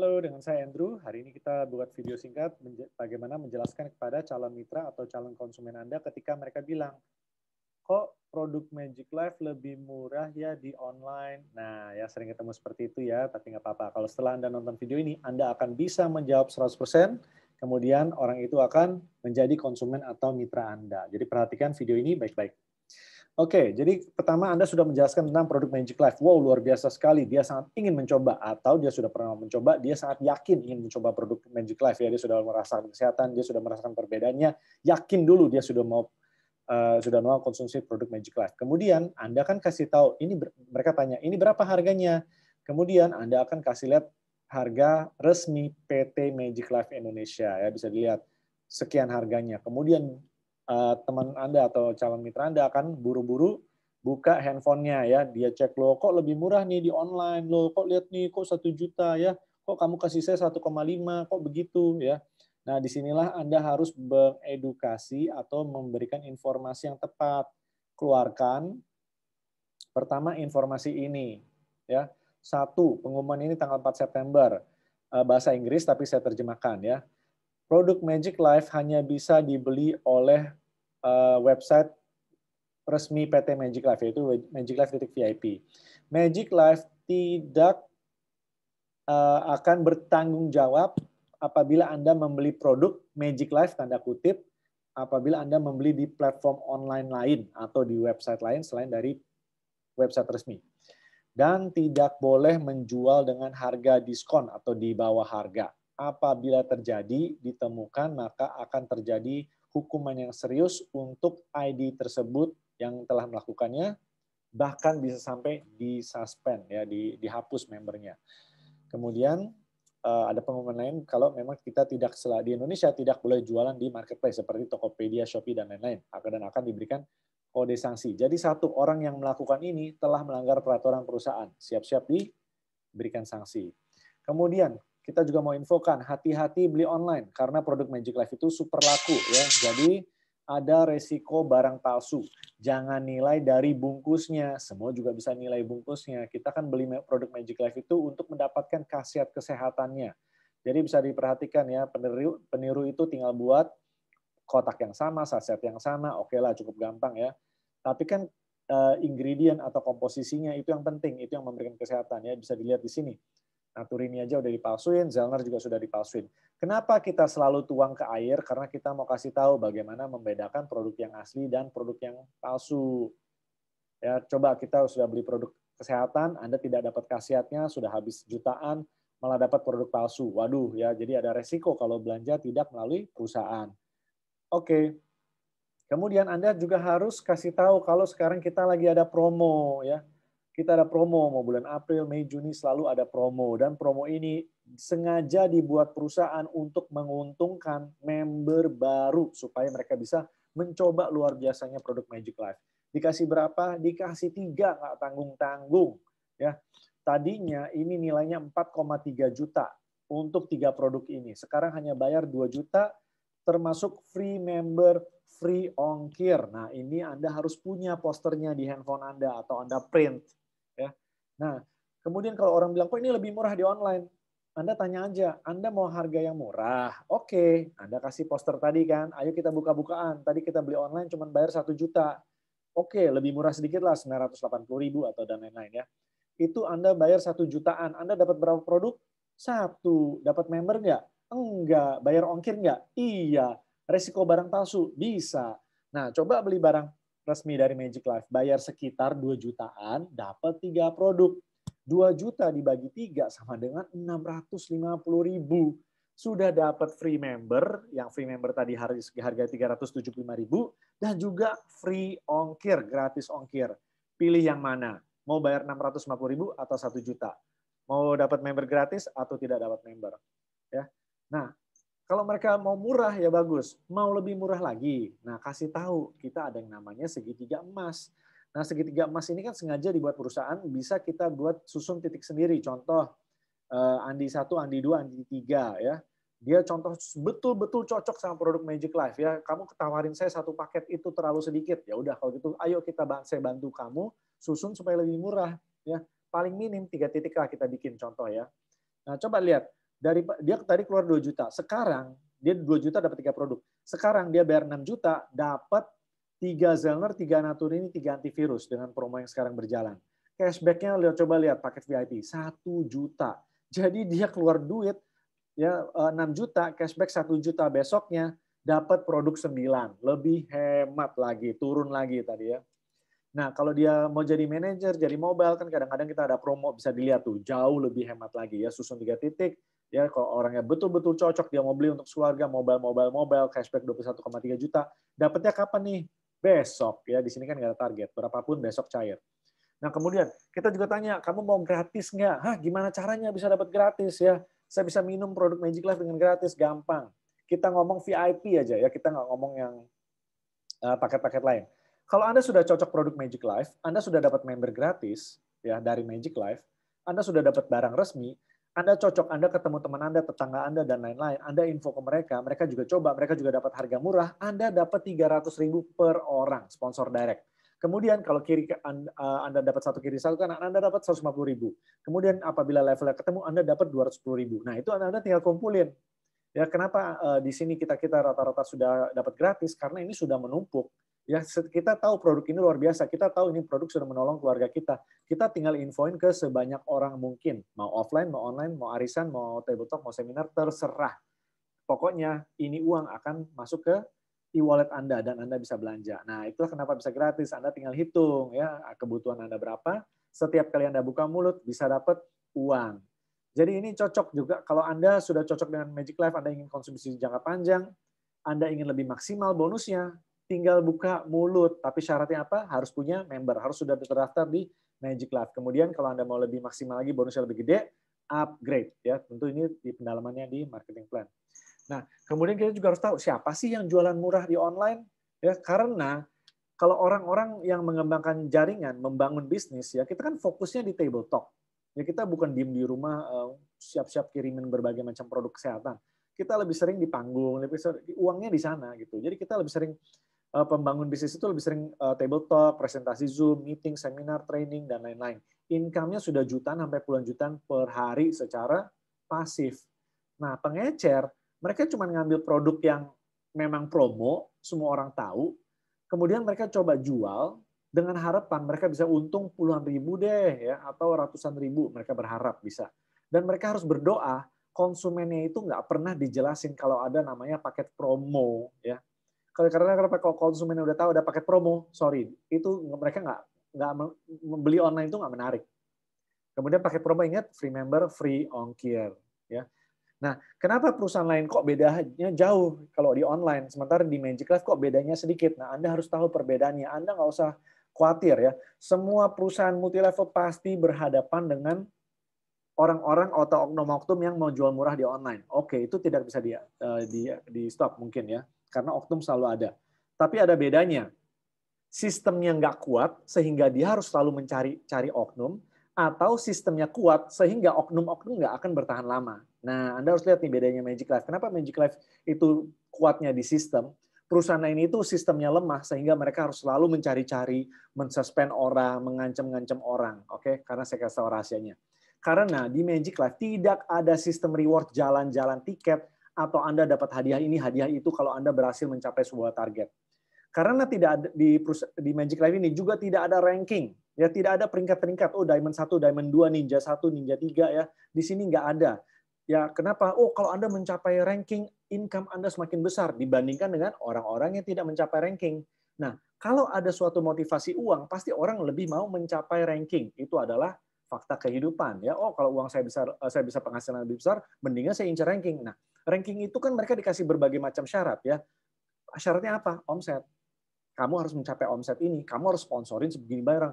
Halo, dengan saya Andrew. Hari ini kita buat video singkat bagaimana menjelaskan kepada calon mitra atau calon konsumen Anda ketika mereka bilang, kok produk Magic Life lebih murah ya di online? Nah, ya sering ketemu seperti itu ya, tapi nggak apa-apa. Kalau setelah Anda nonton video ini, Anda akan bisa menjawab 100%, kemudian orang itu akan menjadi konsumen atau mitra Anda. Jadi perhatikan video ini baik-baik. Oke, okay, jadi pertama Anda sudah menjelaskan tentang produk Magic Life. Wow, luar biasa sekali. Dia sangat ingin mencoba atau dia sudah pernah mencoba, dia sangat yakin ingin mencoba produk Magic Life ya. Dia sudah merasakan kesehatan, dia sudah merasakan perbedaannya. Yakin dulu dia sudah mau uh, sudah mau konsumsi produk Magic Life. Kemudian Anda akan kasih tahu ini mereka tanya, ini berapa harganya? Kemudian Anda akan kasih lihat harga resmi PT Magic Life Indonesia ya bisa dilihat sekian harganya. Kemudian Eh, teman Anda atau calon mitra Anda akan buru-buru buka handphonenya ya. Dia cek lo kok lebih murah nih di online lo kok lihat nih kok satu juta ya kok kamu kasih saya 1,5 kok begitu ya. Nah disinilah Anda harus mengedukasi atau memberikan informasi yang tepat. Keluarkan pertama informasi ini ya. Satu, pengumuman ini tanggal 4 September. Eh, bahasa Inggris tapi saya terjemahkan ya. Produk Magic Life hanya bisa dibeli oleh uh, website resmi PT Magic Life yaitu magiclife.vip. Magic Life tidak uh, akan bertanggung jawab apabila Anda membeli produk Magic Life tanda kutip apabila Anda membeli di platform online lain atau di website lain selain dari website resmi. Dan tidak boleh menjual dengan harga diskon atau di bawah harga. Apabila terjadi, ditemukan, maka akan terjadi hukuman yang serius untuk ID tersebut yang telah melakukannya bahkan bisa sampai di suspend ya di, dihapus membernya. Kemudian eh, ada pengumuman lain kalau memang kita tidak di Indonesia tidak boleh jualan di marketplace seperti Tokopedia, Shopee dan lain-lain akan dan akan diberikan kode sanksi. Jadi satu orang yang melakukan ini telah melanggar peraturan perusahaan, siap-siap diberikan sanksi. Kemudian kita juga mau infokan hati-hati beli online karena produk Magic Life itu super laku ya. Jadi ada resiko barang palsu. Jangan nilai dari bungkusnya. Semua juga bisa nilai bungkusnya. Kita kan beli produk Magic Life itu untuk mendapatkan khasiat kesehatannya. Jadi bisa diperhatikan ya, peniru, peniru itu tinggal buat kotak yang sama, saset yang sama, oke okay lah cukup gampang ya. Tapi kan eh, ingredient atau komposisinya itu yang penting, itu yang memberikan kesehatan ya, bisa dilihat di sini Naturini aja udah dipalsuin, Zellner juga sudah dipalsuin. Kenapa kita selalu tuang ke air? Karena kita mau kasih tahu bagaimana membedakan produk yang asli dan produk yang palsu. Ya, coba kita sudah beli produk kesehatan, Anda tidak dapat khasiatnya, sudah habis jutaan, malah dapat produk palsu. Waduh, ya jadi ada resiko kalau belanja tidak melalui perusahaan. Oke. Okay. Kemudian Anda juga harus kasih tahu kalau sekarang kita lagi ada promo ya kita ada promo mau bulan April, Mei, Juni selalu ada promo dan promo ini sengaja dibuat perusahaan untuk menguntungkan member baru supaya mereka bisa mencoba luar biasanya produk Magic Life. Dikasih berapa? Dikasih tiga nggak tanggung-tanggung ya. Tadinya ini nilainya 4,3 juta untuk tiga produk ini. Sekarang hanya bayar 2 juta termasuk free member free ongkir. Nah, ini Anda harus punya posternya di handphone Anda atau Anda print Nah, kemudian kalau orang bilang, kok ini lebih murah di online? Anda tanya aja, Anda mau harga yang murah? Oke, okay. Anda kasih poster tadi kan, ayo kita buka-bukaan. Tadi kita beli online cuma bayar satu juta. Oke, okay, lebih murah sedikit lah, 980 ribu atau dan lain-lain ya. Itu Anda bayar satu jutaan, Anda dapat berapa produk? Satu. Dapat member nggak? Enggak. Bayar ongkir nggak? Iya. Resiko barang palsu? Bisa. Nah, coba beli barang resmi dari Magic Life. Bayar sekitar 2 jutaan, dapat 3 produk. 2 juta dibagi 3 sama dengan 650 ribu. Sudah dapat free member, yang free member tadi harga 375 ribu, dan juga free ongkir, gratis ongkir. Pilih yang mana? Mau bayar 650 ribu atau 1 juta? Mau dapat member gratis atau tidak dapat member? Ya. Nah, kalau mereka mau murah ya bagus, mau lebih murah lagi. Nah, kasih tahu kita ada yang namanya segitiga emas. Nah, segitiga emas ini kan sengaja dibuat perusahaan bisa kita buat susun titik sendiri. Contoh eh, Andi satu, Andi dua, Andi tiga ya. Dia contoh betul-betul cocok sama produk Magic Life ya. Kamu ketawarin saya satu paket itu terlalu sedikit. Ya udah kalau gitu ayo kita saya bantu kamu susun supaya lebih murah ya. Paling minim tiga titik lah kita bikin contoh ya. Nah, coba lihat dari dia tadi keluar 2 juta. Sekarang dia 2 juta dapat tiga produk. Sekarang dia bayar 6 juta dapat tiga Zellner, tiga ini, tiga antivirus dengan promo yang sekarang berjalan. Cashbacknya lihat coba lihat paket VIP 1 juta. Jadi dia keluar duit ya 6 eh, juta, cashback 1 juta besoknya dapat produk 9. Lebih hemat lagi, turun lagi tadi ya. Nah, kalau dia mau jadi manajer, jadi mobile kan kadang-kadang kita ada promo bisa dilihat tuh, jauh lebih hemat lagi ya, susun tiga titik, ya kalau orangnya betul-betul cocok dia mau beli untuk keluarga mobile mobile mobile cashback 21,3 juta dapatnya kapan nih besok ya di sini kan nggak ada target berapapun besok cair nah kemudian kita juga tanya kamu mau gratis nggak hah gimana caranya bisa dapat gratis ya saya bisa minum produk Magic Life dengan gratis gampang kita ngomong VIP aja ya kita nggak ngomong yang eh, paket-paket lain kalau anda sudah cocok produk Magic Life anda sudah dapat member gratis ya dari Magic Life anda sudah dapat barang resmi anda cocok, Anda ketemu teman Anda, tetangga Anda, dan lain-lain. Anda info ke mereka, mereka juga coba, mereka juga dapat harga murah. Anda dapat 300 ribu per orang sponsor direct. Kemudian kalau kiri eh, Anda dapat satu kiri satu kan Anda dapat 150 ribu. Kemudian apabila levelnya ketemu Anda dapat 210 ribu. Nah itu Anda tinggal kumpulin. Ya kenapa eh, di sini kita kita rata-rata sudah dapat gratis karena ini sudah menumpuk Ya kita tahu produk ini luar biasa, kita tahu ini produk sudah menolong keluarga kita. Kita tinggal infoin ke sebanyak orang mungkin, mau offline, mau online, mau arisan, mau table talk, mau seminar, terserah. Pokoknya ini uang akan masuk ke e-wallet Anda dan Anda bisa belanja. Nah, itulah kenapa bisa gratis. Anda tinggal hitung ya kebutuhan Anda berapa. Setiap kali Anda buka mulut bisa dapat uang. Jadi ini cocok juga kalau Anda sudah cocok dengan Magic Life, Anda ingin konsumsi jangka panjang, Anda ingin lebih maksimal bonusnya, tinggal buka mulut. Tapi syaratnya apa? Harus punya member, harus sudah terdaftar di Magic Lab. Kemudian kalau Anda mau lebih maksimal lagi, bonusnya lebih gede, upgrade. ya Tentu ini di pendalamannya di marketing plan. Nah, kemudian kita juga harus tahu siapa sih yang jualan murah di online? Ya, karena kalau orang-orang yang mengembangkan jaringan, membangun bisnis, ya kita kan fokusnya di table talk. Ya kita bukan diem di rumah eh, siap-siap kirimin berbagai macam produk kesehatan. Kita lebih sering di panggung, lebih sering, uangnya di sana gitu. Jadi kita lebih sering Eh, pembangun bisnis itu lebih sering uh, table talk, presentasi Zoom, meeting, seminar, training, dan lain-lain. Income-nya sudah jutaan sampai puluhan jutaan per hari secara pasif. Nah, pengecer, mereka cuma ngambil produk yang memang promo, semua orang tahu, kemudian mereka coba jual dengan harapan mereka bisa untung puluhan ribu deh ya atau ratusan ribu mereka berharap bisa dan mereka harus berdoa konsumennya itu nggak pernah dijelasin kalau ada namanya paket promo ya karena kenapa kalau konsumen udah tahu udah pakai promo sorry itu mereka nggak nggak membeli online itu nggak menarik kemudian pakai promo ingat free member free ongkir ya nah kenapa perusahaan lain kok bedanya jauh kalau di online sementara di Magic Life kok bedanya sedikit nah anda harus tahu perbedaannya anda nggak usah khawatir ya semua perusahaan multi level pasti berhadapan dengan orang-orang atau oknum-oknum yang mau jual murah di online oke itu tidak bisa di eh, di, di stop mungkin ya karena oknum selalu ada. Tapi ada bedanya. Sistemnya nggak kuat sehingga dia harus selalu mencari cari oknum, atau sistemnya kuat sehingga oknum-oknum nggak akan bertahan lama. Nah, Anda harus lihat nih bedanya Magic Life. Kenapa Magic Life itu kuatnya di sistem? Perusahaan lain itu sistemnya lemah sehingga mereka harus selalu mencari-cari, mensuspend orang, mengancam-ngancam orang. Oke, okay? karena saya kasih tahu rahasianya. Karena di Magic Life tidak ada sistem reward jalan-jalan tiket atau Anda dapat hadiah ini, hadiah itu kalau Anda berhasil mencapai sebuah target. Karena tidak ada, di di Magic Life ini juga tidak ada ranking, ya tidak ada peringkat-peringkat. Oh, diamond 1, diamond 2, ninja 1, ninja 3 ya. Di sini nggak ada. Ya, kenapa? Oh, kalau Anda mencapai ranking, income Anda semakin besar dibandingkan dengan orang-orang yang tidak mencapai ranking. Nah, kalau ada suatu motivasi uang, pasti orang lebih mau mencapai ranking. Itu adalah fakta kehidupan ya oh kalau uang saya besar eh, saya bisa penghasilan lebih besar mendingan saya incer ranking nah Ranking itu kan mereka dikasih berbagai macam syarat ya. Syaratnya apa? Omset. Kamu harus mencapai omset ini. Kamu harus sponsorin sebegini barang.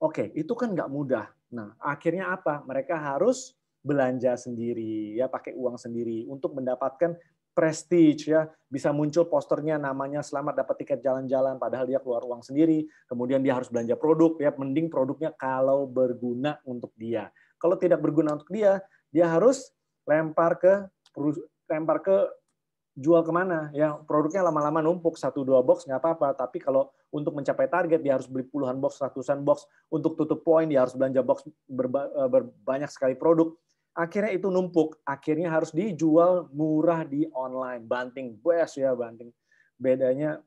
Oke, itu kan nggak mudah. Nah, akhirnya apa? Mereka harus belanja sendiri, ya pakai uang sendiri untuk mendapatkan prestige ya bisa muncul posternya namanya selamat dapat tiket jalan-jalan padahal dia keluar uang sendiri kemudian dia harus belanja produk ya mending produknya kalau berguna untuk dia kalau tidak berguna untuk dia dia harus lempar ke lempar ke jual kemana ya produknya lama-lama numpuk satu dua box nggak apa-apa tapi kalau untuk mencapai target dia harus beli puluhan box ratusan box untuk tutup poin dia harus belanja box berba e, berbanyak sekali produk akhirnya itu numpuk akhirnya harus dijual murah di online banting bos ya banting bedanya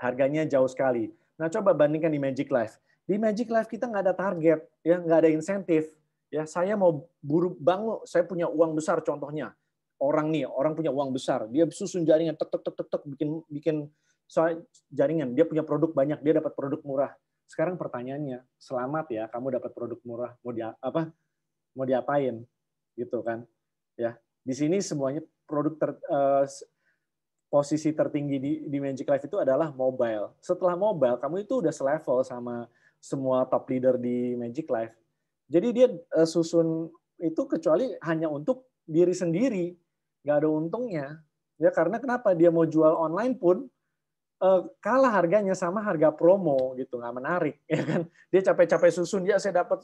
harganya jauh sekali nah coba bandingkan di Magic Life di Magic Life kita nggak ada target ya nggak ada insentif ya saya mau buru bangun saya punya uang besar contohnya orang nih, orang punya uang besar, dia susun jaringan tek tek tek tek, tek bikin bikin jaringan, dia punya produk banyak, dia dapat produk murah. Sekarang pertanyaannya, selamat ya, kamu dapat produk murah, mau dia apa? Mau diapain? Gitu kan. Ya, di sini semuanya produk ter, eh, posisi tertinggi di, di Magic Life itu adalah mobile. Setelah mobile, kamu itu udah selevel sama semua top leader di Magic Life. Jadi dia eh, susun itu kecuali hanya untuk diri sendiri nggak ada untungnya ya karena kenapa dia mau jual online pun eh, kalah harganya sama harga promo gitu nggak menarik ya kan dia capek-capek susun dia ya, saya dapat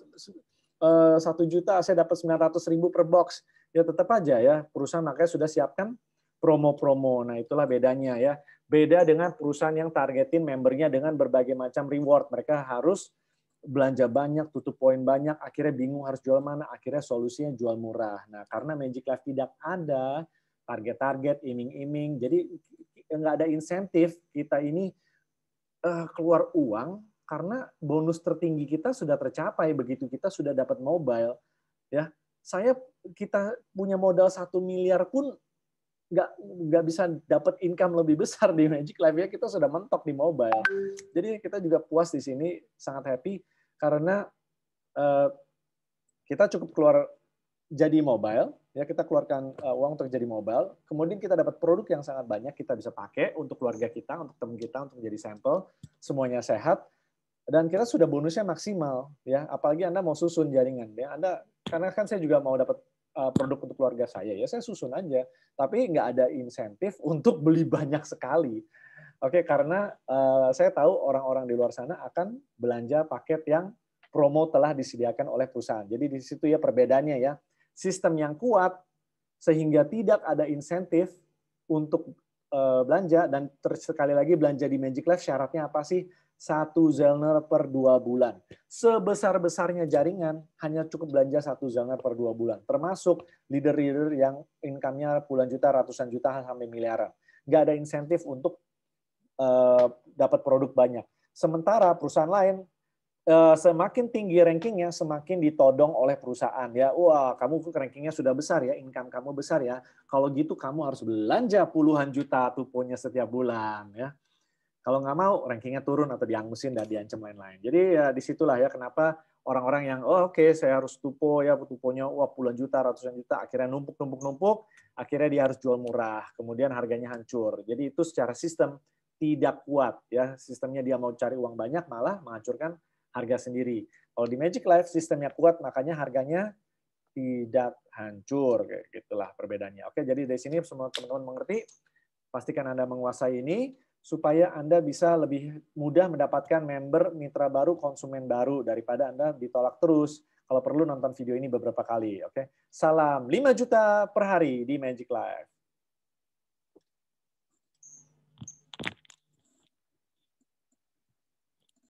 eh, satu eh, juta saya dapat sembilan ratus ribu per box ya tetap aja ya perusahaan makanya sudah siapkan promo-promo nah itulah bedanya ya beda dengan perusahaan yang targetin membernya dengan berbagai macam reward mereka harus belanja banyak, tutup poin banyak, akhirnya bingung harus jual mana, akhirnya solusinya jual murah. Nah, karena Magic Life tidak ada target-target, iming-iming, jadi nggak ada insentif kita ini uh, keluar uang karena bonus tertinggi kita sudah tercapai begitu kita sudah dapat mobile ya saya kita punya modal satu miliar pun nggak nggak bisa dapat income lebih besar di Magic Live ya kita sudah mentok di mobile jadi kita juga puas di sini sangat happy karena uh, kita cukup keluar jadi mobile, ya kita keluarkan uh, uang untuk jadi mobile, kemudian kita dapat produk yang sangat banyak kita bisa pakai untuk keluarga kita, untuk teman kita, untuk jadi sampel, semuanya sehat, dan kita sudah bonusnya maksimal, ya. Apalagi anda mau susun jaringan, ya. Anda karena kan saya juga mau dapat uh, produk untuk keluarga saya, ya saya susun aja, tapi nggak ada insentif untuk beli banyak sekali. Oke, okay, karena uh, saya tahu orang-orang di luar sana akan belanja paket yang promo telah disediakan oleh perusahaan. Jadi di situ ya perbedaannya ya. Sistem yang kuat sehingga tidak ada insentif untuk uh, belanja dan sekali lagi belanja di Magic Life syaratnya apa sih? Satu Zellner per dua bulan. Sebesar-besarnya jaringan hanya cukup belanja satu Zellner per dua bulan. Termasuk leader-leader yang income-nya puluhan juta, ratusan juta, sampai miliaran. Nggak ada insentif untuk Eh, dapat produk banyak. Sementara perusahaan lain eh, semakin tinggi rankingnya semakin ditodong oleh perusahaan ya wah kamu rankingnya sudah besar ya income kamu besar ya kalau gitu kamu harus belanja puluhan juta tuponya setiap bulan ya kalau nggak mau rankingnya turun atau diangusin dan diancam lain-lain jadi ya disitulah ya kenapa orang-orang yang oh, oke okay, saya harus tupo ya tuponya wah puluhan juta ratusan juta akhirnya numpuk numpuk numpuk akhirnya dia harus jual murah kemudian harganya hancur jadi itu secara sistem tidak kuat ya sistemnya dia mau cari uang banyak malah menghancurkan harga sendiri. Kalau di Magic Life sistemnya kuat makanya harganya tidak hancur gitulah perbedaannya. Oke, jadi dari sini semua teman-teman mengerti. Pastikan Anda menguasai ini supaya Anda bisa lebih mudah mendapatkan member mitra baru, konsumen baru daripada Anda ditolak terus. Kalau perlu nonton video ini beberapa kali, oke. Salam 5 juta per hari di Magic Life.